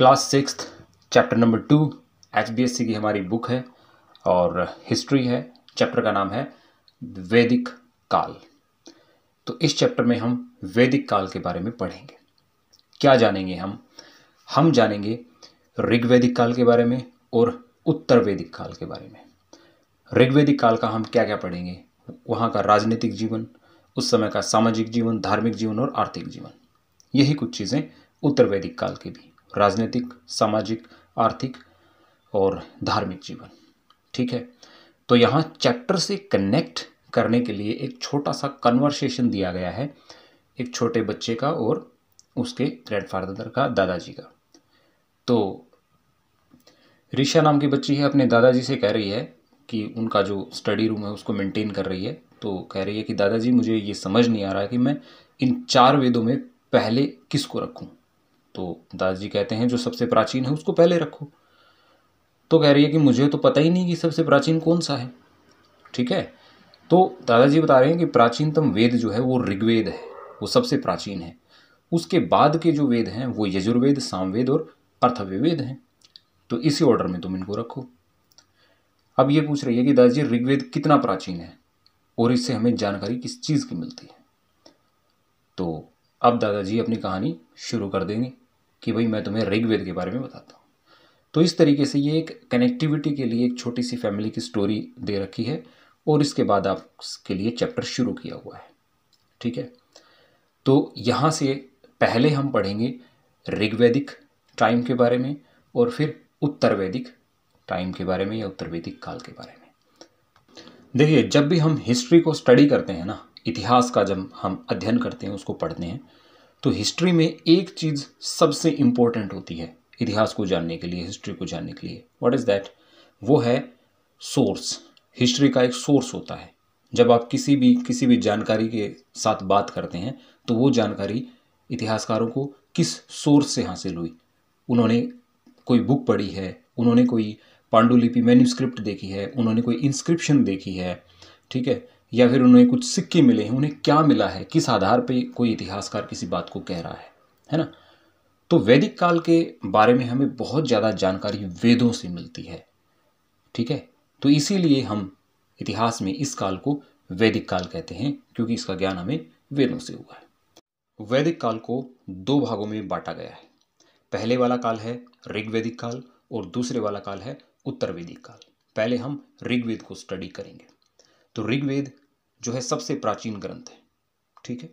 Class six chapter number two H की हमारी book है और हिस्ट्री है चैप्टर का नाम है वैदिक काल तो इस चैप्टर में हम वैदिक काल के बारे में पढ़ेंगे क्या जानेंगे हम हम जानेंगे ऋग्वैदिक काल के बारे में और उत्तर वैदिक काल के बारे में ऋग्वैदिक काल का हम क्या क्या पढ़ेंगे वहाँ का राजनीतिक जीवन उस समय का सामाजिक जीवन धार्मिक जीवन और आर्थिक जीवन यही कुछ चीज़ें उत्तर वैदिक काल की भी राजनीतिक सामाजिक आर्थिक और धार्मिक जीवन ठीक है तो यहाँ चैप्टर से कनेक्ट करने के लिए एक छोटा सा कन्वर्सेशन दिया गया है एक छोटे बच्चे का और उसके ग्रैंडफादर का दादाजी का तो ऋषा नाम की बच्ची है अपने दादाजी से कह रही है कि उनका जो स्टडी रूम है उसको मेंटेन कर रही है तो कह रही है कि दादाजी मुझे ये समझ नहीं आ रहा कि मैं इन चार वेदों में पहले किसको रखूं तो दास जी कहते हैं जो सबसे प्राचीन है उसको पहले रखो तो कह रही है कि मुझे तो पता ही नहीं कि सबसे प्राचीन कौन सा है ठीक है तो दादाजी बता रहे हैं कि प्राचीनतम वेद जो है वो ऋग्वेद है वो सबसे प्राचीन है उसके बाद के जो वेद हैं वो यजुर्वेद सामवेद और अर्थव्यवेद हैं तो इसी ऑर्डर में तुम इनको रखो अब ये पूछ रही है कि दादाजी ऋग्वेद कितना प्राचीन है और इससे हमें जानकारी किस चीज़ की मिलती है तो अब दादाजी अपनी कहानी शुरू कर देंगे कि भाई मैं तुम्हें ऋग्वेद के बारे में बताता हूँ तो इस तरीके से ये एक कनेक्टिविटी के लिए एक छोटी सी फैमिली की स्टोरी दे रखी है और इसके बाद आप लिए चैप्टर शुरू किया हुआ है ठीक है तो यहाँ से पहले हम पढ़ेंगे ऋग्वैदिक टाइम के बारे में और फिर उत्तर वैदिक टाइम के बारे में या उत्तर वैदिक काल के बारे में देखिए जब भी हम हिस्ट्री को स्टडी करते हैं ना इतिहास का जब हम अध्ययन करते हैं उसको पढ़ते हैं तो हिस्ट्री में एक चीज़ सबसे इम्पोर्टेंट होती है इतिहास को जानने के लिए हिस्ट्री को जानने के लिए व्हाट इज़ दैट वो है सोर्स हिस्ट्री का एक सोर्स होता है जब आप किसी भी किसी भी जानकारी के साथ बात करते हैं तो वो जानकारी इतिहासकारों को किस सोर्स से हासिल हुई उन्होंने कोई बुक पढ़ी है उन्होंने कोई पांडुलिपि मैन्यूस्क्रिप्ट देखी है उन्होंने कोई इंस्क्रिप्शन देखी है ठीक है या फिर उन्हें कुछ सिक्के मिले हैं उन्हें क्या मिला है किस आधार पर कोई इतिहासकार किसी बात को कह रहा है है ना तो वैदिक काल के बारे में हमें बहुत ज़्यादा जानकारी वेदों से मिलती है ठीक है तो इसीलिए हम इतिहास में इस काल को वैदिक काल कहते हैं क्योंकि इसका ज्ञान हमें वेदों से हुआ है वैदिक काल को दो भागों में बांटा गया है पहले वाला काल है ऋग्वैदिक काल और दूसरे वाला काल है उत्तर वैदिक काल पहले हम ऋग्वेद को स्टडी करेंगे तो ऋग्वेद जो है सबसे प्राचीन ग्रंथ है ठीक है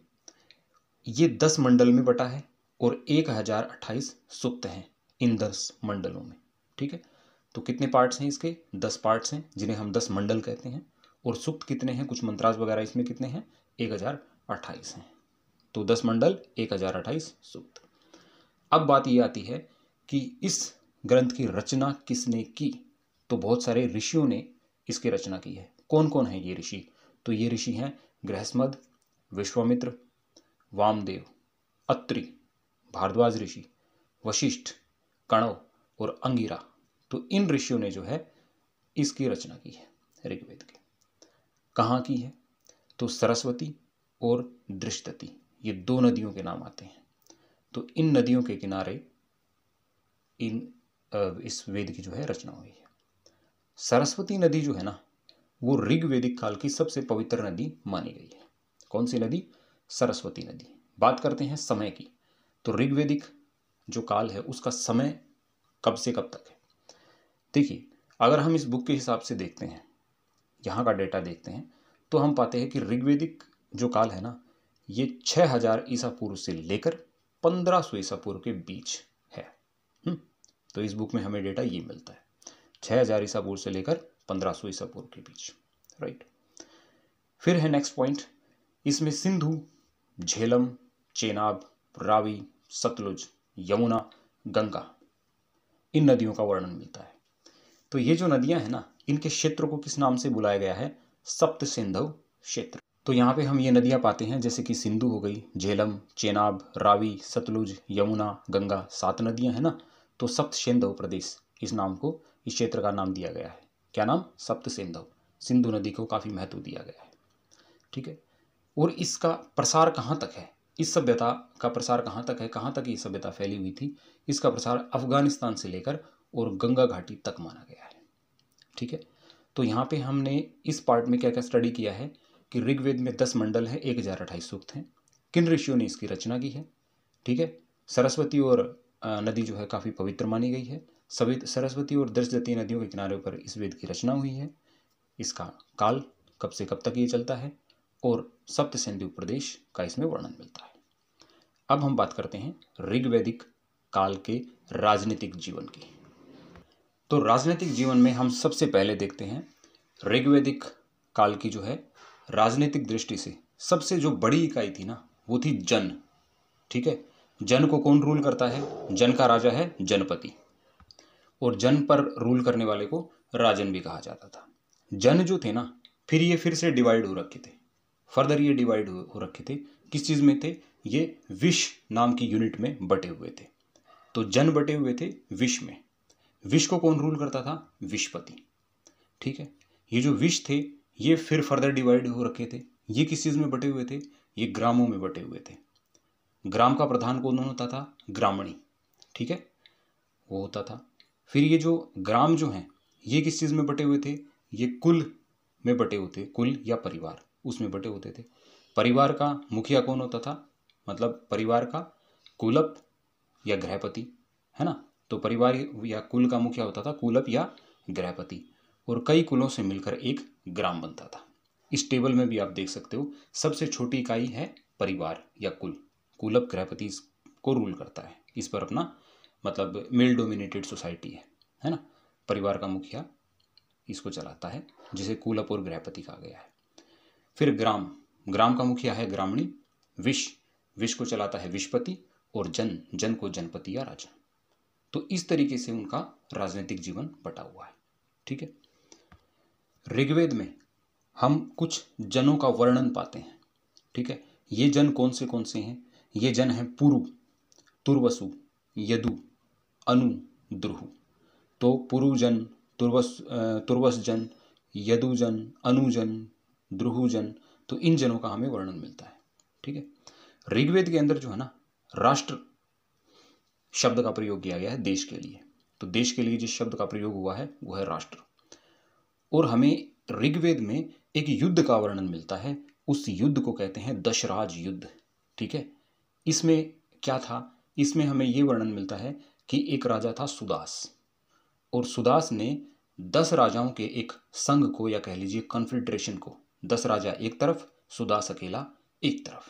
ये दस मंडल में बटा है और एक हज़ार अट्ठाईस सुप्त हैं इन दस मंडलों में ठीक है तो कितने पार्ट्स हैं इसके दस पार्ट्स हैं जिन्हें हम दस मंडल कहते हैं और सुप्त कितने हैं कुछ मंत्राज वगैरह इसमें कितने हैं एक हज़ार अट्ठाईस हैं तो दस मंडल एक हज़ार अट्ठाईस सुप्त अब बात ये आती है कि इस ग्रंथ की रचना किसने की तो बहुत सारे ऋषियों ने इसकी रचना की है कौन कौन है ये ऋषि तो ये ऋषि हैं गृहस्मद विश्वामित्र वामदेव अत्रि भारद्वाज ऋषि वशिष्ठ कणव और अंगिरा तो इन ऋषियों ने जो है इसकी रचना की है ऋग्वेद की कहाँ की है तो सरस्वती और दृष्टति ये दो नदियों के नाम आते हैं तो इन नदियों के किनारे इन इस वेद की जो है रचना हुई है सरस्वती नदी जो है ना वो ऋग्वेदिक काल की सबसे पवित्र नदी मानी गई है कौन सी नदी सरस्वती नदी बात करते हैं समय की तो ऋग्वेदिक जो काल है उसका समय कब से कब तक है देखिए अगर हम इस बुक के हिसाब से देखते हैं यहाँ का डेटा देखते हैं तो हम पाते हैं कि ऋग्वेदिक जो काल है ना ये 6000 हजार ईसा पूर्व से लेकर 1500 ईसा पूर्व के बीच है हुँ? हम्म, तो इस बुक में हमें डेटा ये मिलता है 6000 ईसा पूर्व से लेकर पंद्रह सौ ईसा पूर्व के बीच राइट फिर है नेक्स्ट पॉइंट इसमें सिंधु झेलम चेनाब रावी सतलुज यमुना गंगा इन नदियों का वर्णन मिलता है तो ये जो नदियां हैं ना इनके क्षेत्र को किस नाम से बुलाया गया है सप्त सिंधु क्षेत्र तो यहाँ पे हम ये नदियां पाते हैं जैसे कि सिंधु हो गई झेलम चेनाब रावी सतलुज यमुना गंगा सात नदियां हैं ना तो सप्त सिंधु प्रदेश इस नाम को इस क्षेत्र का नाम दिया गया है क्या नाम सप्त सिंधु सिंधु नदी को काफ़ी महत्व दिया गया है ठीक है और इसका प्रसार कहाँ तक है इस सभ्यता का प्रसार कहाँ तक है कहाँ तक ये सभ्यता फैली हुई थी इसका प्रसार अफगानिस्तान से लेकर और गंगा घाटी तक माना गया है ठीक है तो यहाँ पे हमने इस पार्ट में क्या क्या स्टडी किया है कि ऋग्वेद में दस मंडल हैं एक हज़ार अट्ठाईस सूक्त हैं किन ऋषियों ने इसकी रचना की है ठीक है सरस्वती और नदी जो है काफ़ी पवित्र मानी गई है सवेद सरस्वती और दर्शती नदियों के किनारे पर इस वेद की रचना हुई है इसका काल कब से कब तक ये चलता है और सप्त सिंधु प्रदेश का इसमें वर्णन मिलता है अब हम बात करते हैं ऋग्वैदिक काल के राजनीतिक जीवन की तो राजनीतिक जीवन में हम सबसे पहले देखते हैं ऋग्वैदिक काल की जो है राजनीतिक दृष्टि से सबसे जो बड़ी इकाई थी ना वो थी जन ठीक है जन को कौन रूल करता है जन का राजा है जनपति और जन पर रूल करने वाले को राजन भी कहा जाता था जन जो थे ना फिर ये फिर से डिवाइड हो रखे थे फर्दर ये डिवाइड हो रखे थे किस चीज़ में थे ये विश नाम की यूनिट में बटे हुए थे तो जन बटे हुए थे विश में विश को कौन रूल करता था विश्वपति ठीक है ये जो विश थे ये फिर फर्दर डिवाइड हो रखे थे ये किस चीज़ में बटे हुए थे ये ग्रामों में बटे हुए थे ग्राम का प्रधान कौन होता था ग्रामणी ठीक है वो होता था फिर ये जो ग्राम जो हैं ये किस चीज़ में बटे हुए थे ये कुल में बटे होते कुल या परिवार उसमें बटे होते थे परिवार का मुखिया कौन होता था मतलब परिवार का कुलप या गृहपति है ना तो परिवार या कुल का मुखिया होता था कुलप या गृहपति और कई कुलों से मिलकर एक ग्राम बनता था इस टेबल में भी आप देख सकते हो सबसे छोटी इकाई है परिवार या कुल कुलप गृहपति को रूल करता है इस पर अपना मतलब मेल डोमिनेटेड सोसाइटी है है ना परिवार का मुखिया इसको चलाता है जिसे कूलप और गृहपति कहा गया है फिर ग्राम ग्राम का मुखिया है ग्रामणी विश विश को चलाता है विशपति और जन जन को जनपति या राजा तो इस तरीके से उनका राजनीतिक जीवन बटा हुआ है ठीक है ऋग्वेद में हम कुछ जनों का वर्णन पाते हैं ठीक है ये जन कौन से कौन से हैं ये जन हैं पुरु तुर्वसु यदु अनु द्रुह तो पुरुजन तुर्वस तुर्वसजन यदुजन अनुजन द्रुहुजन तो इन जनों का हमें वर्णन मिलता है ठीक है ऋग्वेद के अंदर जो है ना राष्ट्र शब्द का प्रयोग किया गया है देश के लिए तो देश के लिए जिस शब्द का प्रयोग हुआ है वह है राष्ट्र और हमें ऋग्वेद में एक युद्ध का वर्णन मिलता है उस युद्ध को कहते हैं दशराज युद्ध ठीक है इसमें क्या था इसमें हमें ये वर्णन मिलता है कि एक राजा था सुदास और सुदास ने दस राजाओं के एक संघ को या कह लीजिए कॉन्फेडरेशन को दस राजा एक तरफ सुदास अकेला एक तरफ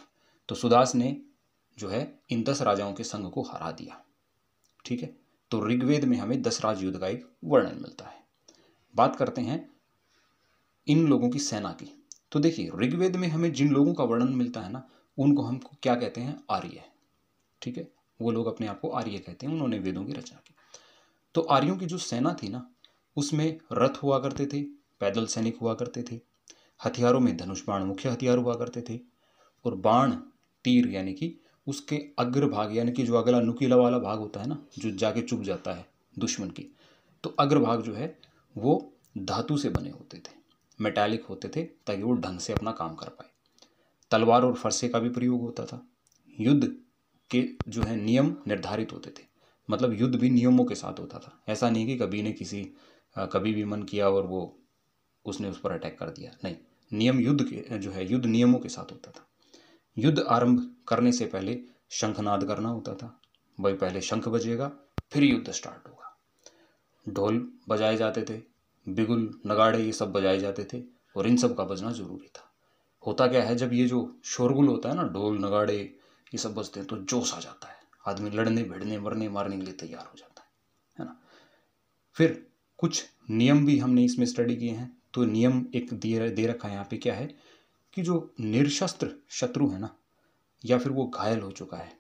तो सुदास ने जो है इन दस राजाओं के संघ को हरा दिया ठीक है तो ऋग्वेद में हमें दस राज युद्ध का एक वर्णन मिलता है बात करते हैं इन लोगों की सेना की तो देखिए ऋग्वेद में हमें जिन लोगों का वर्णन मिलता है ना उनको हम क्या कहते हैं आर्य ठीक है वो लोग अपने आप को आर्य कहते हैं उन्होंने वेदों की रचना की तो आर्यों की जो सेना थी ना उसमें रथ हुआ करते थे पैदल सैनिक हुआ करते थे हथियारों में धनुष बाण मुख्य हथियार हुआ करते थे और बाण तीर यानी कि उसके अग्रभाग यानी कि जो अगला नुकीला वाला भाग होता है ना जो जाके चुप जाता है दुश्मन के तो अग्रभाग जो है वो धातु से बने होते थे मेटालिक होते थे ताकि वो ढंग से अपना काम कर पाए तलवार और फरसे का भी प्रयोग होता था युद्ध के जो है नियम निर्धारित होते थे मतलब युद्ध भी नियमों के साथ होता था ऐसा नहीं कि कभी ने किसी कभी भी मन किया और वो उसने उस पर अटैक कर दिया नहीं नियम युद्ध के जो है युद्ध नियमों के साथ होता था युद्ध आरंभ करने से पहले शंखनाद करना होता था भाई पहले शंख बजेगा फिर युद्ध स्टार्ट होगा ढोल बजाए जाते थे बिगुल नगाड़े ये सब बजाए जाते थे और इन सब का बजना ज़रूरी था होता क्या है जब ये जो शोरगुल होता है ना ढोल नगाड़े ये सब बजते हैं तो जोश आ जाता है आदमी लड़ने भिड़ने मरने मारने के लिए तैयार हो जाता है है ना फिर कुछ नियम भी हमने इसमें स्टडी किए हैं तो नियम एक दे दे रखा है यहाँ पे क्या है कि जो निर्शस्त्र शत्रु है ना या फिर वो घायल हो चुका है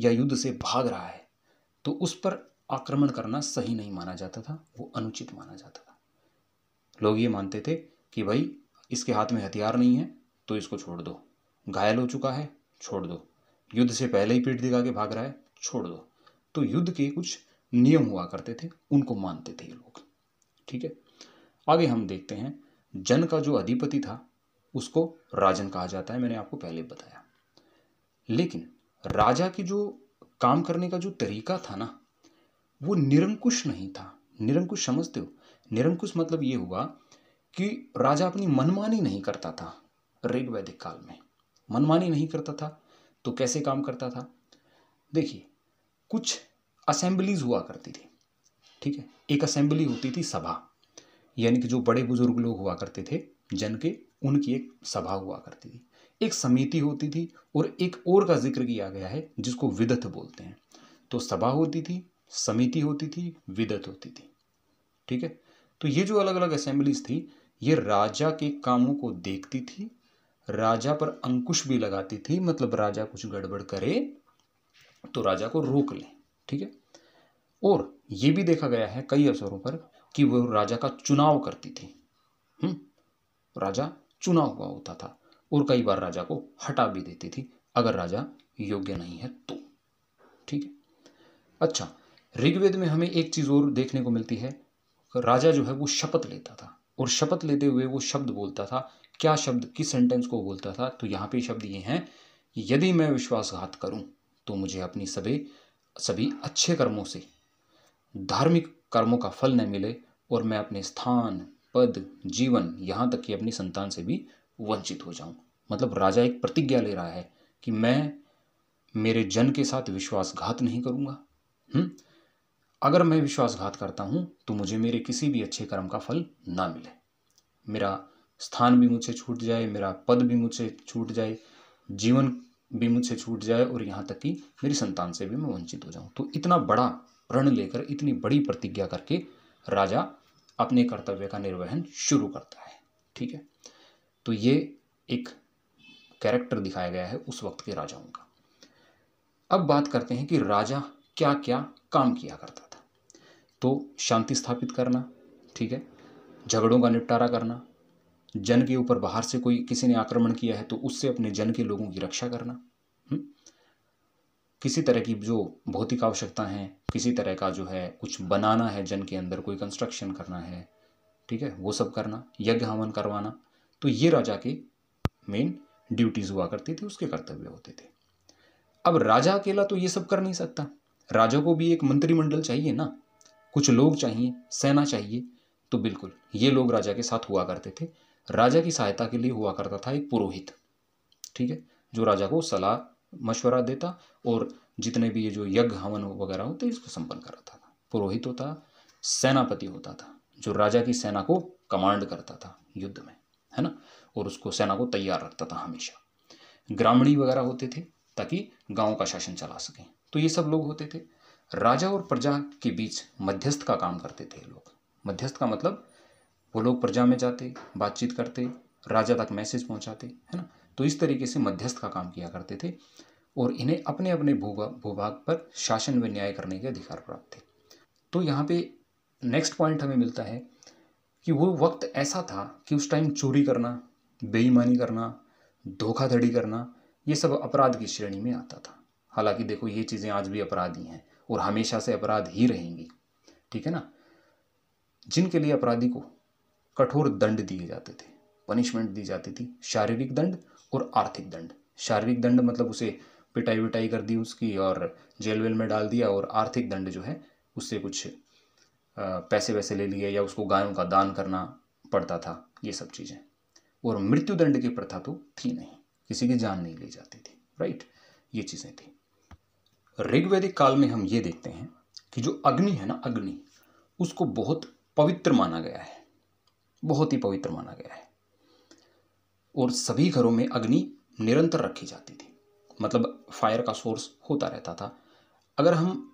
या युद्ध से भाग रहा है तो उस पर आक्रमण करना सही नहीं माना जाता था वो अनुचित माना जाता था लोग ये मानते थे कि भाई इसके हाथ में हथियार नहीं है तो इसको छोड़ दो घायल हो चुका है छोड़ दो युद्ध से पहले ही पीठ दिखा के भाग रहा है छोड़ दो तो युद्ध के कुछ नियम हुआ करते थे उनको मानते थे ये लोग ठीक है आगे हम देखते हैं जन का जो अधिपति था उसको राजन कहा जाता है मैंने आपको पहले बताया लेकिन राजा की जो काम करने का जो तरीका था ना वो निरंकुश नहीं था निरंकुश समझते हो निरंकुश मतलब ये हुआ कि राजा अपनी मनमानी नहीं करता था ऋग वैदिक काल में मनमानी नहीं करता था तो कैसे काम करता था देखिए कुछ असेंबलीज हुआ करती थी ठीक है एक असेंबली होती थी सभा यानी कि जो बड़े बुजुर्ग लोग हुआ करते थे जन के उनकी एक सभा हुआ करती थी एक समिति होती थी और एक और का जिक्र किया गया है जिसको विदत बोलते हैं तो सभा होती थी समिति होती थी विदत होती थी ठीक है तो ये जो अलग अलग असेंबलीज थी ये राजा के कामों को देखती थी राजा पर अंकुश भी लगाती थी मतलब राजा कुछ गड़बड़ करे तो राजा को रोक ले ठीक है और ये भी देखा गया है कई अवसरों पर कि वो राजा का चुनाव करती थी हम्म राजा चुना हुआ होता था और कई बार राजा को हटा भी देती थी अगर राजा योग्य नहीं है तो ठीक है अच्छा ऋग्वेद में हमें एक चीज़ और देखने को मिलती है राजा जो है वो शपथ लेता था और शपथ लेते हुए वो शब्द बोलता था क्या शब्द किस सेंटेंस को बोलता था तो यहाँ पे शब्द ये हैं यदि मैं विश्वासघात करूँ तो मुझे अपनी सभी सभी अच्छे कर्मों से धार्मिक कर्मों का फल न मिले और मैं अपने स्थान पद जीवन यहाँ तक कि अपनी संतान से भी वंचित हो जाऊँ मतलब राजा एक प्रतिज्ञा ले रहा है कि मैं मेरे जन के साथ विश्वासघात नहीं करूँगा हम्म? अगर मैं विश्वासघात करता हूँ तो मुझे मेरे किसी भी अच्छे कर्म का फल ना मिले मेरा स्थान भी मुझसे छूट जाए मेरा पद भी मुझसे छूट जाए जीवन भी मुझसे छूट जाए और यहाँ तक कि मेरी संतान से भी मैं वंचित हो जाऊँ तो इतना बड़ा प्रण लेकर इतनी बड़ी प्रतिज्ञा करके राजा अपने कर्तव्य का निर्वहन शुरू करता है ठीक है तो ये एक कैरेक्टर दिखाया गया है उस वक्त के राजाओं का अब बात करते हैं कि राजा क्या क्या काम किया करता था तो शांति स्थापित करना ठीक है झगड़ों का निपटारा करना जन के ऊपर बाहर से कोई किसी ने आक्रमण किया है तो उससे अपने जन के लोगों की रक्षा करना हम्म? किसी तरह की जो भौतिक आवश्यकता है किसी तरह का जो है कुछ बनाना है जन के अंदर कोई कंस्ट्रक्शन करना है ठीक है वो सब करना यज्ञ हवन करवाना तो ये राजा के मेन ड्यूटीज़ हुआ करती थी उसके कर्तव्य होते थे अब राजा अकेला तो ये सब कर नहीं सकता राजा को भी एक मंत्रिमंडल चाहिए ना कुछ लोग चाहिए सेना चाहिए तो बिल्कुल ये लोग राजा के साथ हुआ करते थे राजा की सहायता के लिए हुआ करता था एक पुरोहित ठीक है जो राजा को सलाह मशवरा देता और जितने भी ये जो यज्ञ हवन वगैरह होते इसको संपन्न कराता था पुरोहित होता सेनापति होता था जो राजा की सेना को कमांड करता था युद्ध में है ना और उसको सेना को तैयार रखता था हमेशा ग्रामीणी वगैरह होते थे ताकि गांव का शासन चला सकें तो ये सब लोग होते थे राजा और प्रजा के बीच मध्यस्थ का काम करते थे लोग मध्यस्थ का मतलब वो लोग प्रजा में जाते बातचीत करते राजा तक मैसेज पहुंचाते है ना तो इस तरीके से मध्यस्थ का काम किया करते थे और इन्हें अपने अपने भूभाग पर शासन व न्याय करने के अधिकार प्राप्त थे तो यहाँ पे नेक्स्ट पॉइंट हमें मिलता है कि वो वक्त ऐसा था कि उस टाइम चोरी करना बेईमानी करना धोखाधड़ी करना ये सब अपराध की श्रेणी में आता था हालांकि देखो ये चीज़ें आज भी अपराध ही हैं और हमेशा से अपराध ही रहेंगी ठीक है ना जिनके लिए अपराधी को कठोर दंड दिए जाते थे पनिशमेंट दी जाती थी शारीरिक दंड और आर्थिक दंड शारीरिक दंड मतलब उसे पिटाई विटाई कर दी उसकी और जेल वेल में डाल दिया और आर्थिक दंड जो है उससे कुछ पैसे वैसे ले लिए या उसको गायों का दान करना पड़ता था ये सब चीज़ें और मृत्यु दंड की प्रथा तो थी नहीं किसी की जान नहीं ली जाती थी राइट ये चीज़ें थी ऋग्वैदिक काल में हम ये देखते हैं कि जो अग्नि है ना अग्नि उसको बहुत पवित्र माना गया है बहुत ही पवित्र माना गया है और सभी घरों में अग्नि निरंतर रखी जाती थी मतलब फायर का सोर्स होता रहता था अगर हम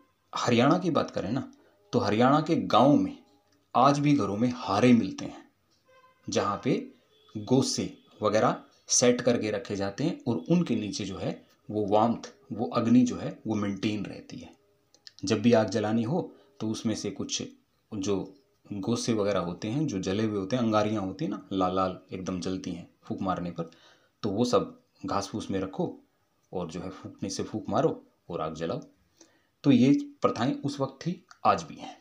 हरियाणा की बात करें ना तो हरियाणा के गांव में आज भी घरों में हारे मिलते हैं जहाँ पे गोसे वगैरह सेट करके रखे जाते हैं और उनके नीचे जो है वो वाम्थ वो अग्नि जो है वो मेंटेन रहती है जब भी आग जलानी हो तो उसमें से कुछ जो गोसे वगैरह होते हैं जो जले हुए होते हैं अंगारियाँ होती हैं ना लाल लाल एकदम जलती हैं फूक मारने पर तो वो सब घास फूस में रखो और जो है फूकने से फूक मारो और आग जलाओ तो ये प्रथाएं उस वक्त थी आज भी हैं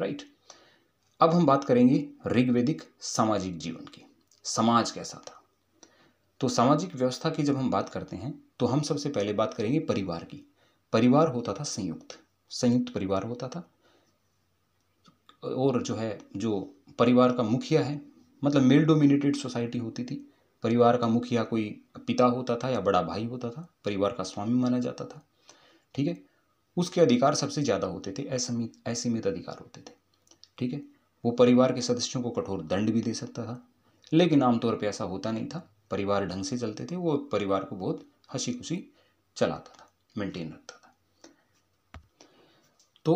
राइट अब हम बात करेंगे ऋग्वेदिक सामाजिक जीवन की समाज कैसा था तो सामाजिक व्यवस्था की जब हम बात करते हैं तो हम सबसे पहले बात करेंगे परिवार की परिवार होता था संयुक्त संयुक्त परिवार होता था और जो है जो परिवार का मुखिया है मतलब मेल डोमिनेटेड सोसाइटी होती थी परिवार का मुखिया कोई पिता होता था या बड़ा भाई होता था परिवार का स्वामी माना जाता था ठीक है उसके अधिकार सबसे ज़्यादा होते थे असीमित असीमित अधिकार होते थे ठीक है वो परिवार के सदस्यों को कठोर दंड भी दे सकता था लेकिन आमतौर पर ऐसा होता नहीं था परिवार ढंग से चलते थे वो परिवार को बहुत हंसी खुशी चलाता था मेंटेन रखता था तो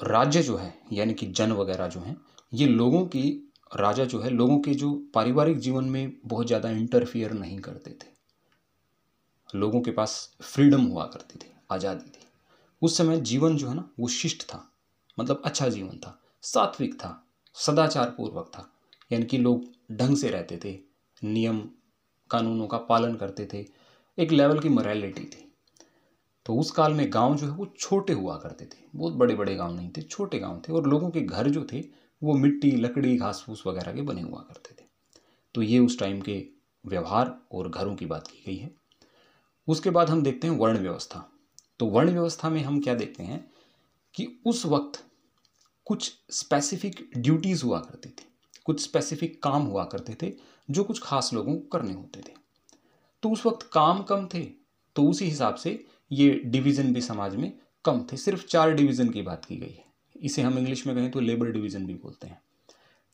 राज्य जो है यानी कि जन वगैरह जो हैं ये लोगों की राजा जो है लोगों के जो पारिवारिक जीवन में बहुत ज़्यादा इंटरफियर नहीं करते थे लोगों के पास फ्रीडम हुआ करती थी आज़ादी थी उस समय जीवन जो है ना वो शिष्ट था मतलब अच्छा जीवन था सात्विक था सदाचार पूर्वक था यानी कि लोग ढंग से रहते थे नियम कानूनों का पालन करते थे एक लेवल की मोरालिटी थी तो उस काल में गांव जो है वो छोटे हुआ करते थे बहुत बड़े बड़े गांव नहीं थे छोटे गांव थे और लोगों के घर जो थे वो मिट्टी लकड़ी घास फूस वगैरह के बने हुआ करते थे तो ये उस टाइम के व्यवहार और घरों की बात की गई है उसके बाद हम देखते हैं वर्ण व्यवस्था तो वर्ण व्यवस्था में हम क्या देखते हैं कि उस वक्त कुछ स्पेसिफिक ड्यूटीज़ हुआ करती थी कुछ स्पेसिफिक काम हुआ करते थे जो कुछ खास लोगों को करने होते थे तो उस वक्त काम कम थे तो उसी हिसाब से ये डिवीज़न भी समाज में कम थे सिर्फ चार डिवीज़न की बात की गई है इसे हम इंग्लिश में कहें तो लेबर डिवीज़न भी बोलते हैं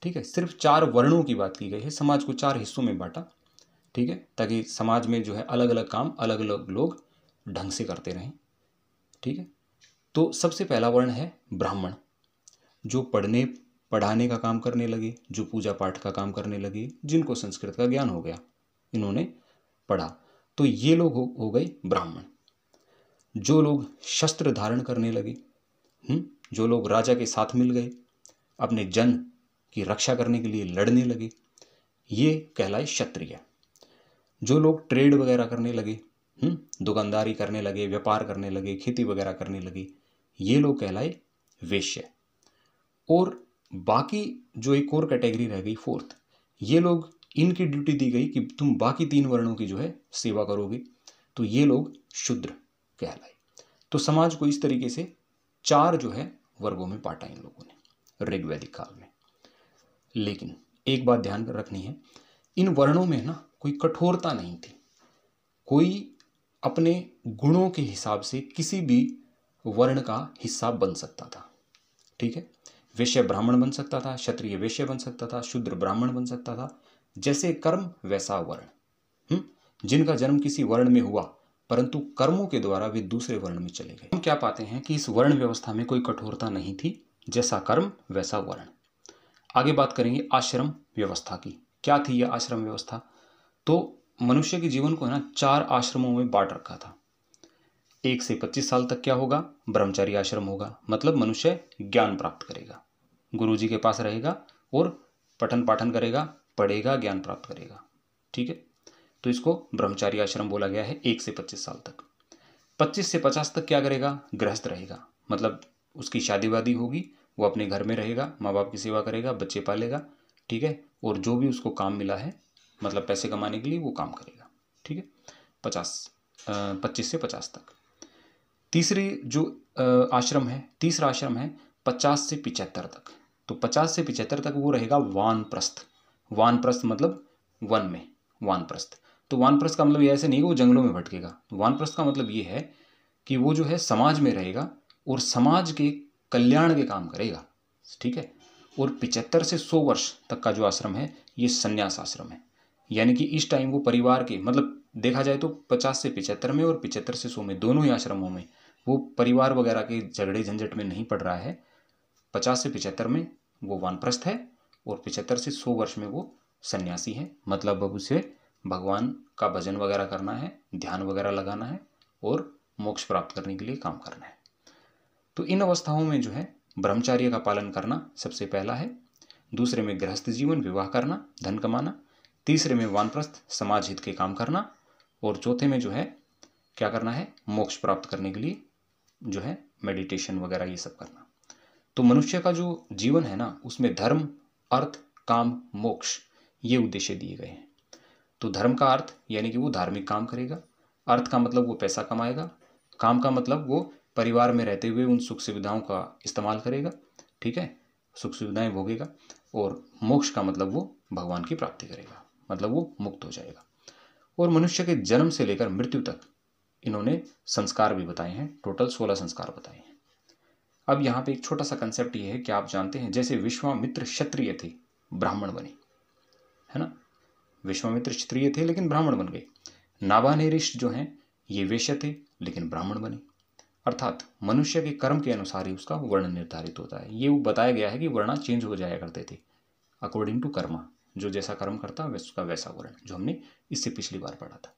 ठीक है सिर्फ चार वर्णों की बात की गई है समाज को चार हिस्सों में बांटा ठीक है ताकि समाज में जो है अलग अलग काम अलग अलग लोग ढंग से करते रहें ठीक है तो सबसे पहला वर्ण है ब्राह्मण जो पढ़ने पढ़ाने का काम करने लगे जो पूजा पाठ का काम करने लगे जिनको संस्कृत का ज्ञान हो गया इन्होंने पढ़ा तो ये लोग हो, हो गए ब्राह्मण जो लोग शस्त्र धारण करने लगे हम्म, जो लोग राजा के साथ मिल गए अपने जन की रक्षा करने के लिए लड़ने लगे ये कहलाए क्षत्रिय जो लोग ट्रेड वगैरह करने लगे हम्म, दुकानदारी करने लगे व्यापार करने लगे खेती वगैरह करने लगे ये लोग कहलाए वेश्य और बाकी जो एक और कैटेगरी रह गई फोर्थ ये लोग इनकी ड्यूटी दी गई कि तुम बाकी तीन वर्णों की जो है सेवा करोगे तो ये लोग शूद्र कहलाई तो समाज को इस तरीके से चार जो है वर्गों में बांटा इन लोगों ने ऋग्वैदिक काल में लेकिन एक बात ध्यान कर रखनी है इन वर्णों में ना कोई कठोरता नहीं थी कोई अपने गुणों के हिसाब से किसी भी वर्ण का हिस्सा बन सकता था ठीक है वैश्य ब्राह्मण बन सकता था क्षत्रिय वैश्य बन सकता था शूद्र ब्राह्मण बन सकता था जैसे कर्म वैसा वर्ण हम्म? जिनका जन्म किसी वर्ण में हुआ परंतु कर्मों के द्वारा वे दूसरे वर्ण में चले गए हम क्या पाते हैं कि इस वर्ण व्यवस्था में कोई कठोरता नहीं थी जैसा कर्म वैसा वर्ण आगे बात करेंगे आश्रम व्यवस्था की क्या थी यह आश्रम व्यवस्था तो मनुष्य के जीवन को है ना चार आश्रमों में बांट रखा था एक से पच्चीस साल तक क्या होगा ब्रह्मचारी आश्रम होगा मतलब मनुष्य ज्ञान प्राप्त करेगा गुरु जी के पास रहेगा और पठन पाठन करेगा पढ़ेगा ज्ञान प्राप्त करेगा ठीक है तो इसको ब्रह्मचारी आश्रम बोला गया है एक से पच्चीस साल तक पच्चीस से पचास तक क्या करेगा गृहस्थ रहेगा मतलब उसकी शादी वादी होगी वो अपने घर में रहेगा माँ बाप की सेवा करेगा बच्चे पालेगा ठीक है और जो भी उसको काम मिला है मतलब पैसे कमाने के लिए वो काम करेगा ठीक है पचास पच्चीस से पचास तक तीसरी जो आश्रम है तीसरा आश्रम है पचास से पिचहत्तर तक तो पचास से पिचहत्तर तक वो रहेगा वानप्रस्थ वानप्रस्थ मतलब वन में वानप्रस्थ तो वानप्रस्थ का मतलब ये ऐसे नहीं वो जंगलों में भटकेगा वानप्रस्थ का मतलब ये है कि वो जो है समाज में रहेगा और समाज के कल्याण के काम करेगा ठीक है और पिचहत्तर से सौ वर्ष तक का जो आश्रम है ये संन्यास आश्रम है यानी कि इस टाइम वो परिवार के मतलब देखा जाए तो पचास से पिचहत्तर में और पिचहत्तर से सौ में दोनों ही आश्रमों में वो परिवार वगैरह के झगड़े झंझट में नहीं पड़ रहा है पचास से पिचहत्तर में वो वानप्रस्थ है और पिचहत्तर से सौ वर्ष में वो सन्यासी है मतलब अब उसे भगवान का भजन वगैरह करना है ध्यान वगैरह लगाना है और मोक्ष प्राप्त करने के लिए काम करना है तो इन अवस्थाओं में जो है ब्रह्मचार्य का पालन करना सबसे पहला है दूसरे में गृहस्थ जीवन विवाह करना धन कमाना तीसरे में वानप्रस्थ समाज हित के काम करना और चौथे में जो है क्या करना है मोक्ष प्राप्त करने के लिए जो है मेडिटेशन वगैरह ये सब करना तो मनुष्य का जो जीवन है ना उसमें धर्म अर्थ काम मोक्ष ये उद्देश्य दिए गए हैं तो धर्म का अर्थ यानी कि वो धार्मिक काम करेगा अर्थ का मतलब वो पैसा कमाएगा काम का मतलब वो परिवार में रहते हुए उन सुख सुविधाओं का इस्तेमाल करेगा ठीक है सुख सुविधाएं भोगेगा और मोक्ष का मतलब वो भगवान की प्राप्ति करेगा मतलब वो मुक्त हो जाएगा और मनुष्य के जन्म से लेकर मृत्यु तक इन्होंने संस्कार भी बताए हैं टोटल सोलह संस्कार बताए हैं अब यहाँ पे एक छोटा सा कंसेप्ट ये है कि आप जानते हैं जैसे विश्वामित्र क्षत्रिय थे ब्राह्मण बने है ना विश्वामित्र क्षत्रिय थे लेकिन ब्राह्मण बन गए नाभानिरिष्ट जो हैं ये वेश्य थे लेकिन ब्राह्मण बने अर्थात मनुष्य के कर्म के अनुसार ही उसका वर्ण निर्धारित होता है ये बताया गया है कि वर्णा चेंज हो जाया करते थे अकॉर्डिंग टू कर्मा जो जैसा कर्म करता है उसका वैसा वर्ण जो हमने इससे पिछली बार पढ़ा था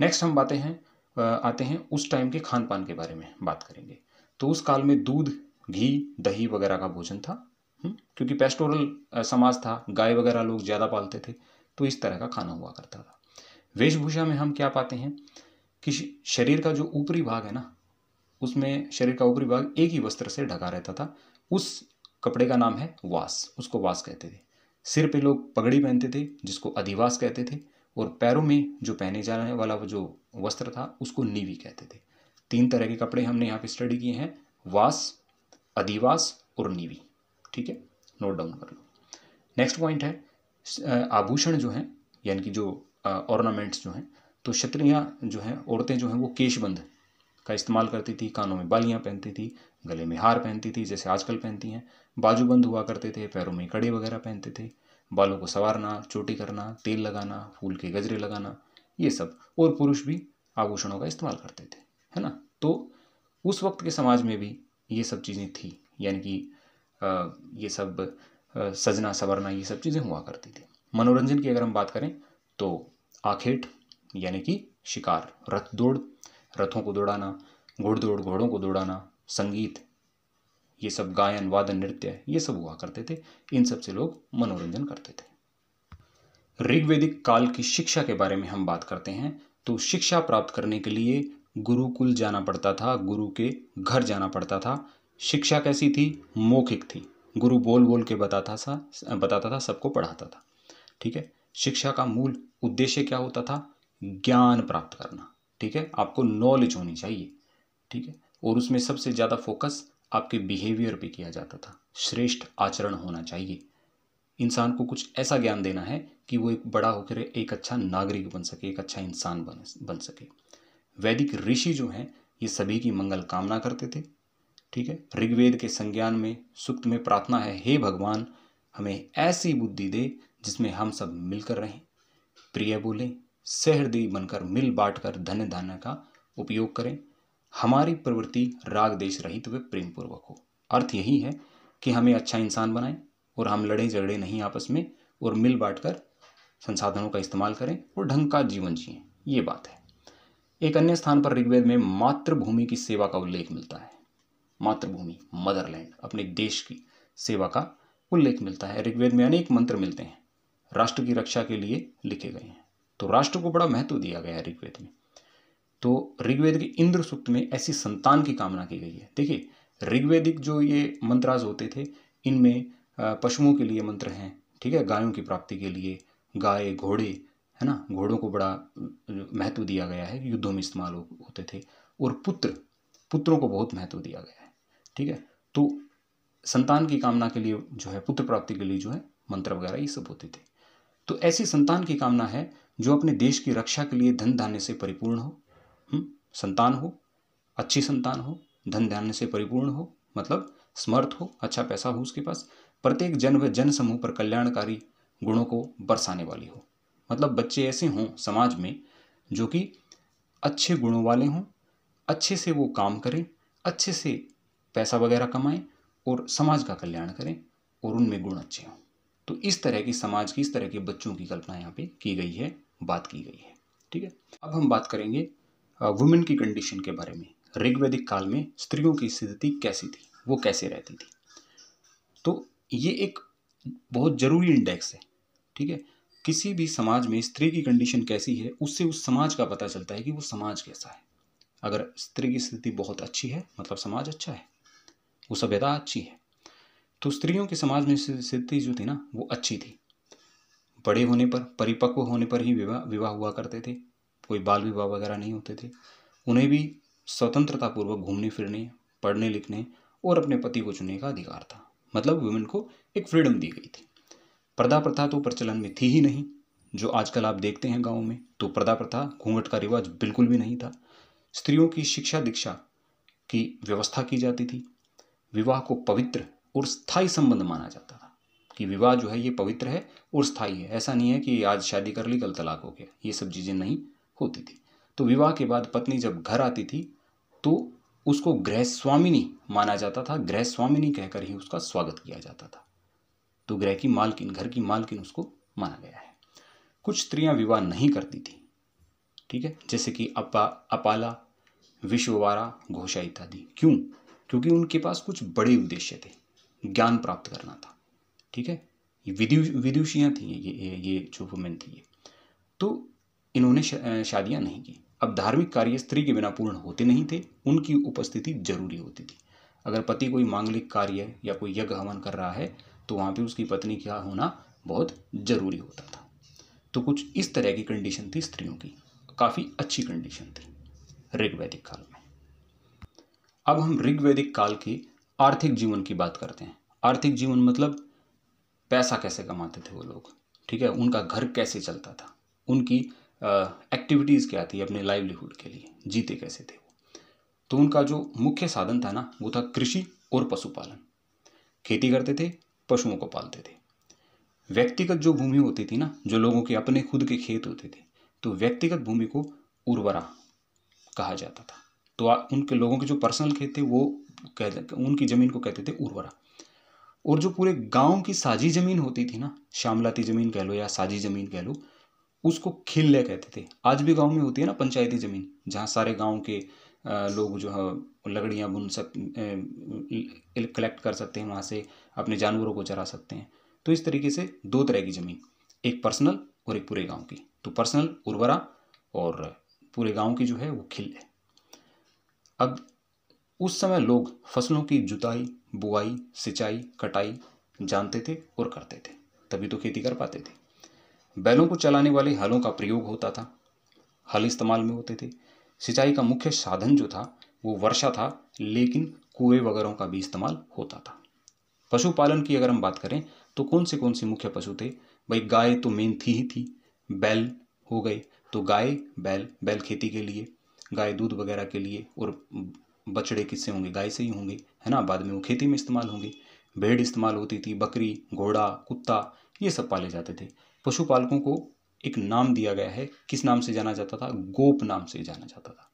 नेक्स्ट हम बातें हैं आते हैं उस टाइम के खान पान के बारे में बात करेंगे तो उस काल में दूध घी दही वगैरह का भोजन था हुँ? हम्म, क्योंकि पेस्टोरल समाज था गाय वगैरह लोग ज़्यादा पालते थे तो इस तरह का खाना हुआ करता था वेशभूषा में हम क्या पाते हैं कि शरीर का जो ऊपरी भाग है ना उसमें शरीर का ऊपरी भाग एक ही वस्त्र से ढका रहता था उस कपड़े का नाम है वास उसको वास कहते थे सिर पे लोग पगड़ी पहनते थे जिसको अधिवास कहते थे और पैरों में जो पहने जाने वाला जो वस्त्र था उसको नीवी कहते थे तीन तरह के कपड़े हमने यहाँ पे स्टडी किए हैं वास अधिवास और नीवी ठीक है नोट डाउन कर लो नेक्स्ट पॉइंट है आभूषण जो हैं यानी कि जो ऑर्नामेंट्स जो हैं तो क्षत्रियाँ जो हैं औरतें जो हैं वो केशबंद का इस्तेमाल करती थी कानों में बालियाँ पहनती थी गले में हार पहनती थी जैसे आजकल पहनती हैं बाजूबंद हुआ करते थे पैरों में कड़े वगैरह पहनते थे बालों को संवारना चोटी करना तेल लगाना फूल के गजरे लगाना ये सब और पुरुष भी आभूषणों का इस्तेमाल करते थे है ना तो उस वक्त के समाज में भी ये सब चीज़ें थी यानी कि ये सब सजना सवरना ये सब चीज़ें हुआ करती थी मनोरंजन की अगर हम बात करें तो आखेट यानी कि शिकार रथ दौड़ रथों को दौड़ाना घोड़ दौड़ घोड़ों को दौड़ाना संगीत ये सब गायन वादन नृत्य ये सब हुआ करते थे इन सब से लोग मनोरंजन करते थे ऋग्वेदिक काल की शिक्षा के बारे में हम बात करते हैं तो शिक्षा प्राप्त करने के लिए गुरुकुल जाना पड़ता था गुरु के घर जाना पड़ता था शिक्षा कैसी थी मौखिक थी गुरु बोल बोल के बताता था बताता था सबको पढ़ाता था ठीक है शिक्षा का मूल उद्देश्य क्या होता था ज्ञान प्राप्त करना ठीक है आपको नॉलेज होनी चाहिए ठीक है और उसमें सबसे ज़्यादा फोकस आपके बिहेवियर पे किया जाता था श्रेष्ठ आचरण होना चाहिए इंसान को कुछ ऐसा ज्ञान देना है कि वो एक बड़ा होकर एक अच्छा नागरिक बन सके एक अच्छा इंसान बन बन सके वैदिक ऋषि जो हैं ये सभी की मंगल कामना करते थे ठीक है ऋग्वेद के संज्ञान में सुक्त में प्रार्थना है हे भगवान हमें ऐसी बुद्धि दे जिसमें हम सब मिलकर रहें प्रिय बोले सहृदय बनकर मिल बांट कर धन धान्य का उपयोग करें हमारी प्रवृत्ति राग देश रहित व प्रेम पूर्वक हो अर्थ यही है कि हमें अच्छा इंसान बनाएं और हम लड़े झगड़े नहीं आपस में और मिल बांट कर संसाधनों का इस्तेमाल करें और ढंग का जीवन जिये ये बात है एक अन्य स्थान पर ऋग्वेद में मातृभूमि की सेवा का उल्लेख मिलता है मातृभूमि मदरलैंड अपने देश की सेवा का उल्लेख मिलता है ऋग्वेद में अनेक मंत्र मिलते हैं राष्ट्र की रक्षा के लिए लिखे गए हैं तो राष्ट्र को बड़ा महत्व दिया गया है ऋग्वेद में तो ऋग्वेद के इंद्र सूक्त में ऐसी संतान की कामना की गई है देखिए ऋग्वेदिक जो ये मंत्राज होते थे इनमें पशुओं के लिए मंत्र हैं ठीक है गायों की प्राप्ति के लिए गाय घोड़े है ना घोड़ों को बड़ा महत्व दिया गया है युद्धों में इस्तेमाल होते थे और पुत्र पुत्रों को बहुत महत्व दिया गया है ठीक है तो संतान की कामना के लिए जो है पुत्र प्राप्ति के लिए जो है मंत्र वगैरह ये सब होते थे तो ऐसी संतान की कामना है जो अपने देश की रक्षा के लिए धन धान्य से परिपूर्ण हो हुँ? हम्म, संतान हो अच्छी संतान हो धन धान्य से परिपूर्ण हो मतलब समर्थ हो अच्छा पैसा हो उसके पास प्रत्येक जन व जन समूह पर कल्याणकारी गुणों को बरसाने वाली हो मतलब बच्चे ऐसे हों समाज में जो कि अच्छे गुणों वाले हों अच्छे से वो काम करें अच्छे से पैसा वगैरह कमाएं और समाज का कल्याण करें और उनमें गुण अच्छे हों तो इस तरह की समाज की इस तरह के बच्चों की कल्पना यहाँ पे की गई है बात की गई है ठीक है अब हम बात करेंगे वुमेन की कंडीशन के बारे में ऋग्वैदिक काल में स्त्रियों की स्थिति कैसी थी वो कैसे रहती थी तो ये एक बहुत ज़रूरी इंडेक्स है ठीक है किसी भी समाज में स्त्री की कंडीशन कैसी है उससे उस समाज का पता चलता है कि वो समाज कैसा है अगर स्त्री की स्थिति बहुत अच्छी है मतलब समाज अच्छा है वो सभ्यता अच्छी है तो स्त्रियों के समाज में स्थिति जो थी ना वो अच्छी थी बड़े होने पर परिपक्व होने पर ही विवाह विवाह हुआ करते थे कोई बाल विवाह वगैरह नहीं होते थे उन्हें भी स्वतंत्रतापूर्वक घूमने फिरने पढ़ने लिखने और अपने पति को चुनने का अधिकार था मतलब वुमेन को एक फ्रीडम दी गई थी पर्दा प्रथा तो प्रचलन में थी ही नहीं जो आजकल आप देखते हैं गाँव में तो पर्दा प्रथा घूंघट का रिवाज बिल्कुल भी नहीं था स्त्रियों की शिक्षा दीक्षा की व्यवस्था की जाती थी विवाह को पवित्र और स्थायी संबंध माना जाता था कि विवाह जो है ये पवित्र है और स्थायी है ऐसा नहीं है कि आज शादी कर ली कल तलाक हो गया ये सब चीज़ें नहीं होती थी तो विवाह के बाद पत्नी जब घर आती थी तो उसको गृह स्वामिनी माना जाता था गृह स्वामिनी कहकर ही उसका स्वागत किया जाता था तो गृह की मालकिन घर की मालकिन उसको माना गया है कुछ स्त्रियां विवाह नहीं करती थी ठीक है जैसे कि अपा अपाला विश्ववारा घोषा इत्यादि क्यों क्योंकि उनके पास कुछ बड़े उद्देश्य थे ज्ञान प्राप्त करना था ठीक है ये विदु विदुषियाँ थी ये ये, ये जो वुमेन थी ये तो इन्होंने शादियाँ नहीं की अब धार्मिक कार्य स्त्री के बिना पूर्ण होते नहीं थे उनकी उपस्थिति जरूरी होती थी अगर पति कोई मांगलिक कार्य या कोई यज्ञ हवन कर रहा है तो वहाँ पे उसकी पत्नी का होना बहुत जरूरी होता था तो कुछ इस तरह की कंडीशन थी स्त्रियों की काफ़ी अच्छी कंडीशन थी ऋग्वैदिक काल में अब हम ऋग्वेदिक काल की आर्थिक जीवन की बात करते हैं आर्थिक जीवन मतलब पैसा कैसे कमाते थे वो लोग ठीक है उनका घर कैसे चलता था उनकी एक्टिविटीज़ क्या थी अपने लाइवलीहुड के लिए जीते कैसे थे वो तो उनका जो मुख्य साधन था ना वो था कृषि और पशुपालन खेती करते थे पशुओं को पालते थे व्यक्तिगत जो भूमि होती थी ना जो लोगों के अपने खुद के खेत होते थे तो व्यक्तिगत भूमि को उर्वरा कहा जाता था तो उनके लोगों के जो पर्सनल खेत थे वो कहते उनकी ज़मीन को कहते थे उर्वरा और जो पूरे गांव की साजी ज़मीन होती थी ना श्यामलाती ज़मीन कह लो या साजी ज़मीन कह लो उसको खिल्ले कहते थे आज भी गांव में होती है ना पंचायती ज़मीन जहाँ सारे गांव के लोग जो है लकड़ियाँ बुन सक कलेक्ट कर सकते हैं वहाँ से अपने जानवरों को चरा सकते हैं तो इस तरीके से दो तरह की ज़मीन एक पर्सनल और एक पूरे गाँव की तो पर्सनल उर्वरा और पूरे गाँव की जो है वो खिल्ले है अब उस समय लोग फसलों की जुताई बुआई सिंचाई कटाई जानते थे और करते थे तभी तो खेती कर पाते थे बैलों को चलाने वाले हलों का प्रयोग होता था हल इस्तेमाल में होते थे सिंचाई का मुख्य साधन जो था वो वर्षा था लेकिन कुएं वगैरह का भी इस्तेमाल होता था पशुपालन की अगर हम बात करें तो कौन से कौन से मुख्य पशु थे भाई गाय तो मेन थी ही थी बैल हो गए तो गाय बैल बैल खेती के लिए गाय दूध वगैरह के लिए और बछड़े किससे होंगे गाय से ही होंगे है ना बाद में वो खेती में इस्तेमाल होंगे भेड़ इस्तेमाल होती थी बकरी घोड़ा कुत्ता ये सब पाले जाते थे पशुपालकों को एक नाम दिया गया है किस नाम से जाना जाता था गोप नाम से जाना जाता था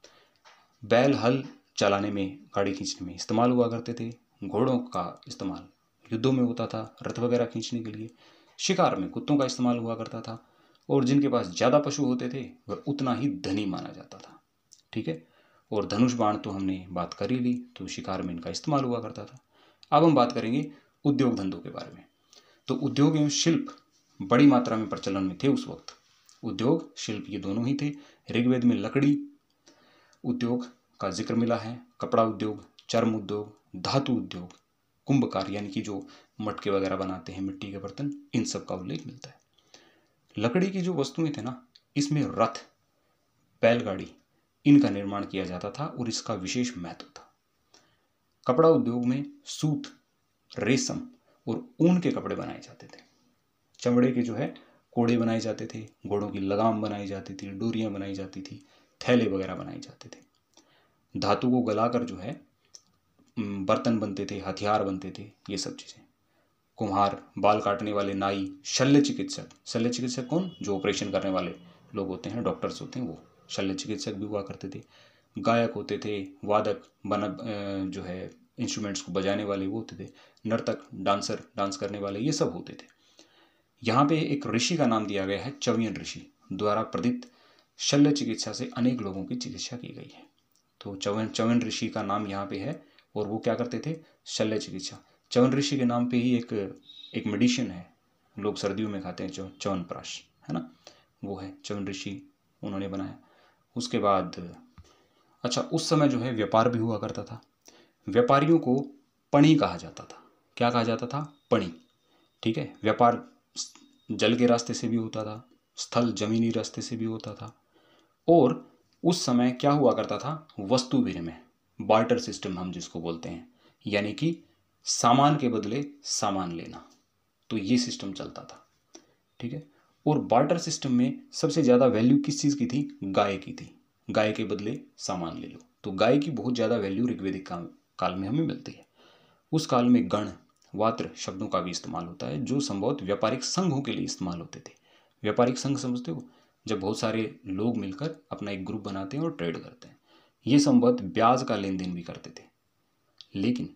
बैल हल चलाने में गाड़ी खींचने में इस्तेमाल हुआ करते थे घोड़ों का इस्तेमाल युद्धों में होता था रथ वगैरह खींचने के लिए शिकार में कुत्तों का इस्तेमाल हुआ करता था और जिनके पास ज़्यादा पशु होते थे वह उतना ही धनी माना जाता था ठीक है और धनुष बाण तो हमने बात कर ही ली तो शिकार में इनका इस्तेमाल हुआ करता था अब हम बात करेंगे उद्योग धंधों के बारे में तो उद्योग एवं शिल्प बड़ी मात्रा में प्रचलन में थे उस वक्त उद्योग शिल्प ये दोनों ही थे ऋग्वेद में लकड़ी उद्योग का जिक्र मिला है कपड़ा उद्योग चर्म उद्योग धातु उद्योग कुंभकार यानी कि जो मटके वगैरह बनाते हैं मिट्टी के बर्तन इन सब का उल्लेख मिलता है लकड़ी की जो वस्तुएं थे ना इसमें रथ बैलगाड़ी इनका निर्माण किया जाता था और इसका विशेष महत्व था कपड़ा उद्योग में सूत रेशम और ऊन के कपड़े बनाए जाते थे चमड़े के जो है कोड़े बनाए जाते थे घोड़ों की लगाम बनाई जाती थी डोरियाँ बनाई जाती थी थैले वगैरह बनाए जाते थे धातु को गलाकर जो है बर्तन बनते थे हथियार बनते थे ये सब चीज़ें कुम्हार बाल काटने वाले नाई शल्य चिकित्सक शल्य चिकित्सक कौन जो ऑपरेशन करने वाले लोग होते हैं डॉक्टर्स होते हैं वो शल्य चिकित्सक भी हुआ करते थे गायक होते थे वादक बना जो है इंस्ट्रूमेंट्स को बजाने वाले वो होते थे नर्तक डांसर डांस करने वाले ये सब होते थे यहाँ पे एक ऋषि का नाम दिया गया है चवियन ऋषि द्वारा प्रदित शल्य चिकित्सा से अनेक लोगों की चिकित्सा की गई है तो चवन चवन ऋषि का नाम यहाँ पे है और वो क्या करते थे शल्य चिकित्सा चवन ऋषि के नाम पे ही एक एक मेडिसिन है लोग सर्दियों में खाते हैं चवन चवनप्राश है ना वो है चवन ऋषि उन्होंने बनाया उसके बाद अच्छा उस समय जो है व्यापार भी हुआ करता था व्यापारियों को पणी कहा जाता था क्या कहा जाता था पणी ठीक है व्यापार जल के रास्ते से भी होता था स्थल जमीनी रास्ते से भी होता था और उस समय क्या हुआ करता था वस्तु विनिमय बार्टर सिस्टम हम जिसको बोलते हैं यानी कि सामान के बदले सामान लेना तो ये सिस्टम चलता था ठीक है और बार्टर सिस्टम में सबसे ज़्यादा वैल्यू किस चीज़ की थी गाय की थी गाय के बदले सामान ले लो तो गाय की बहुत ज़्यादा वैल्यू ऋग्वेदिक काल में हमें मिलती है उस काल में गण वात्र शब्दों का भी इस्तेमाल होता है जो संभवत व्यापारिक संघों के लिए इस्तेमाल होते थे व्यापारिक संघ समझते हो जब बहुत सारे लोग मिलकर अपना एक ग्रुप बनाते हैं और ट्रेड करते हैं ये संभवत ब्याज का लेन देन भी करते थे लेकिन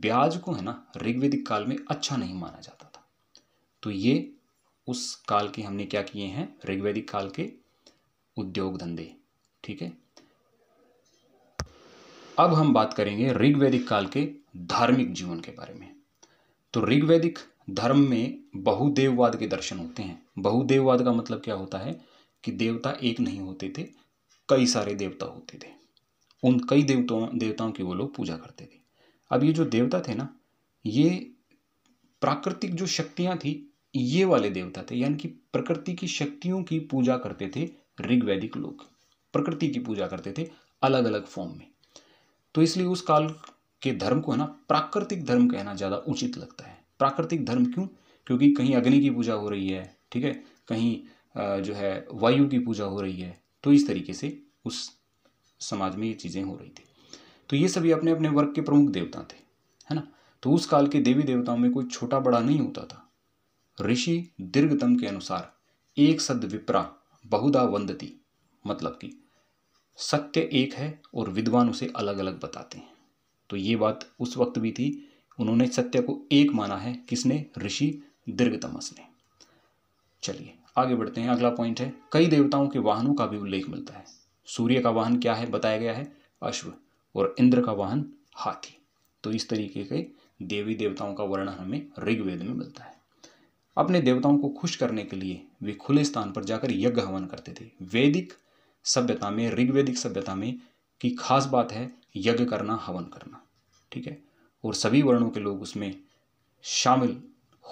ब्याज को है ना ऋग्वेदिक काल में अच्छा नहीं माना जाता था तो ये उस काल के हमने क्या किए हैं ऋग्वैदिक काल के उद्योग धंधे ठीक है अब हम बात करेंगे ऋग्वैदिक काल के धार्मिक जीवन के बारे में तो ऋग्वैदिक धर्म में बहुदेववाद के दर्शन होते हैं बहुदेववाद का मतलब क्या होता है कि देवता एक नहीं होते थे कई सारे देवता होते थे उन कई देवताओं देवताओं की वो लोग पूजा करते थे अब ये जो देवता थे ना ये प्राकृतिक जो शक्तियाँ थी ये वाले देवता थे यानी कि प्रकृति की शक्तियों की पूजा करते थे ऋग्वैदिक लोग प्रकृति की पूजा करते थे अलग अलग फॉर्म में तो इसलिए उस काल के धर्म को है ना प्राकृतिक धर्म कहना ज़्यादा उचित लगता है प्राकृतिक धर्म क्यों क्योंकि कहीं अग्नि की पूजा हो रही है ठीक है कहीं जो है वायु की पूजा हो रही है तो इस तरीके से उस समाज में ये चीज़ें हो रही थी तो ये सभी अपने अपने वर्ग के प्रमुख देवता थे है ना तो उस काल के देवी देवताओं में कोई छोटा बड़ा नहीं होता था ऋषि दीर्घतम के अनुसार एक सद विप्रा बहुधा वंदती मतलब कि सत्य एक है और विद्वान उसे अलग अलग बताते हैं तो ये बात उस वक्त भी थी उन्होंने सत्य को एक माना है किसने ऋषि दीर्घतमस ने चलिए आगे बढ़ते हैं अगला पॉइंट है कई देवताओं के वाहनों का भी उल्लेख मिलता है सूर्य का वाहन क्या है बताया गया है अश्व और इंद्र का वाहन हाथी तो इस तरीके के देवी देवताओं का वर्णन हमें ऋग्वेद में मिलता है अपने देवताओं को खुश करने के लिए वे खुले स्थान पर जाकर यज्ञ हवन करते थे वैदिक सभ्यता में ऋग्वेदिक सभ्यता में की खास बात है यज्ञ करना हवन करना ठीक है और सभी वर्णों के लोग उसमें शामिल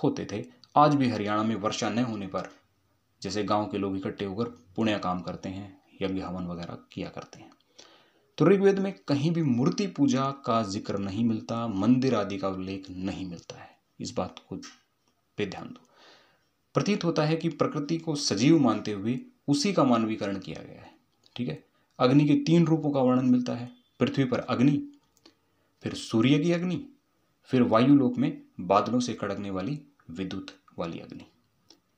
होते थे आज भी हरियाणा में वर्षा न होने पर जैसे गांव के लोग इकट्ठे होकर पुण्य काम करते हैं यज्ञ हवन वगैरह किया करते हैं तो ऋग्वेद में कहीं भी मूर्ति पूजा का जिक्र नहीं मिलता मंदिर आदि का उल्लेख नहीं मिलता है इस बात को पे ध्यान दो प्रतीत होता है कि प्रकृति को सजीव मानते हुए उसी का मानवीकरण किया गया है ठीक है अग्नि के तीन रूपों का वर्णन मिलता है पृथ्वी पर अग्नि फिर सूर्य की अग्नि फिर वायुलोक में बादलों से कड़कने वाली विद्युत वाली अग्नि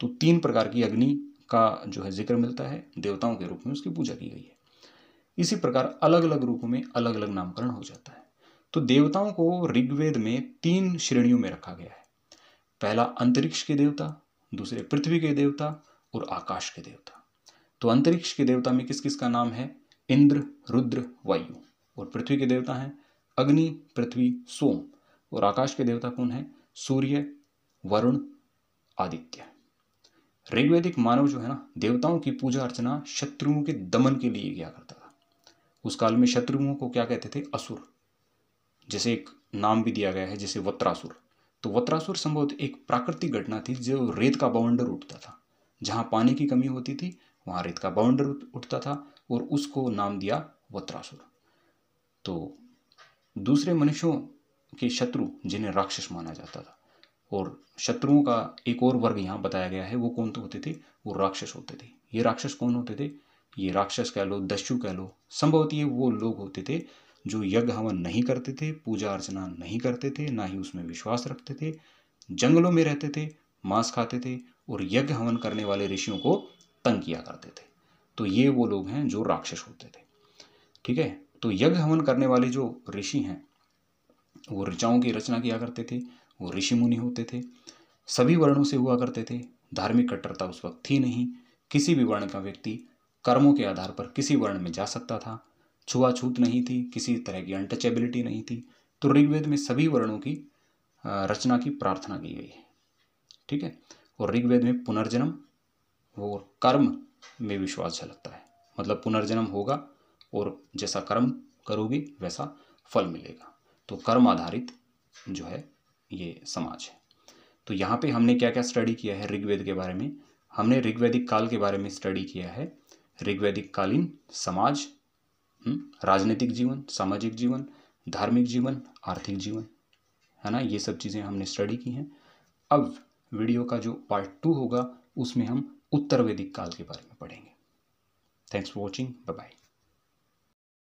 तो तीन प्रकार की अग्नि का जो है जिक्र मिलता है देवताओं के रूप में उसकी पूजा की गई है इसी प्रकार अलग अलग रूपों में अलग अलग नामकरण हो जाता है तो देवताओं को ऋग्वेद में तीन श्रेणियों में रखा गया है पहला अंतरिक्ष के देवता दूसरे पृथ्वी के देवता और आकाश के देवता तो अंतरिक्ष के देवता में किस किस का नाम है इंद्र रुद्र वायु और पृथ्वी के देवता हैं अग्नि पृथ्वी सोम और आकाश के देवता कौन है सूर्य वरुण आदित्य ऋग्वेदिक मानव जो है ना देवताओं की पूजा अर्चना शत्रुओं के दमन के लिए किया करता था उस काल में शत्रुओं को क्या कहते थे असुर जिसे एक नाम भी दिया गया है जिसे वत्रासुर तो वत्रासुर संभवत एक प्राकृतिक घटना थी जो रेत का बाउंडर उठता था जहाँ पानी की कमी होती थी वहाँ रेत का बाउंडर उठता था और उसको नाम दिया वत्रासुर तो दूसरे मनुष्यों के शत्रु जिन्हें राक्षस माना जाता था और शत्रुओं का एक और वर्ग यहाँ बताया गया है वो कौन तो होते थे वो राक्षस होते थे ये राक्षस कौन होते थे ये राक्षस कह लो दस्यु कह लो संभवत ये वो लोग होते थे जो यज्ञ हवन नहीं करते थे पूजा अर्चना नहीं करते थे ना ही उसमें विश्वास रखते थे जंगलों में रहते थे मांस खाते थे और यज्ञ हवन करने वाले ऋषियों को तंग किया करते थे तो ये वो लोग हैं जो राक्षस होते थे ठीक है तो यज्ञ हवन करने वाले जो ऋषि हैं वो ऋचाओं की रचना किया करते थे वो ऋषि मुनि होते थे सभी वर्णों से हुआ करते थे धार्मिक कट्टरता उस वक्त थी नहीं किसी भी वर्ण का व्यक्ति कर्मों के आधार पर किसी वर्ण में जा सकता था छुआछूत नहीं थी किसी तरह की अनटचेबिलिटी नहीं थी तो ऋग्वेद में सभी वर्णों की रचना की प्रार्थना की गई है ठीक है और ऋग्वेद में पुनर्जन्म और कर्म में विश्वास झलकता है मतलब पुनर्जन्म होगा और जैसा कर्म करोगे वैसा फल मिलेगा तो कर्म आधारित जो है ये समाज है तो यहाँ पे हमने क्या क्या स्टडी किया है ऋग्वेद के बारे में हमने ऋग्वैदिक काल के बारे में स्टडी किया है ऋग्वैदिक कालीन समाज हम्म? राजनीतिक जीवन सामाजिक जीवन धार्मिक जीवन आर्थिक जीवन है ना ये सब चीज़ें हमने स्टडी की हैं अब वीडियो का जो पार्ट टू होगा उसमें हम उत्तर वैदिक काल के बारे में पढ़ेंगे थैंक्स फॉर वॉचिंग बाय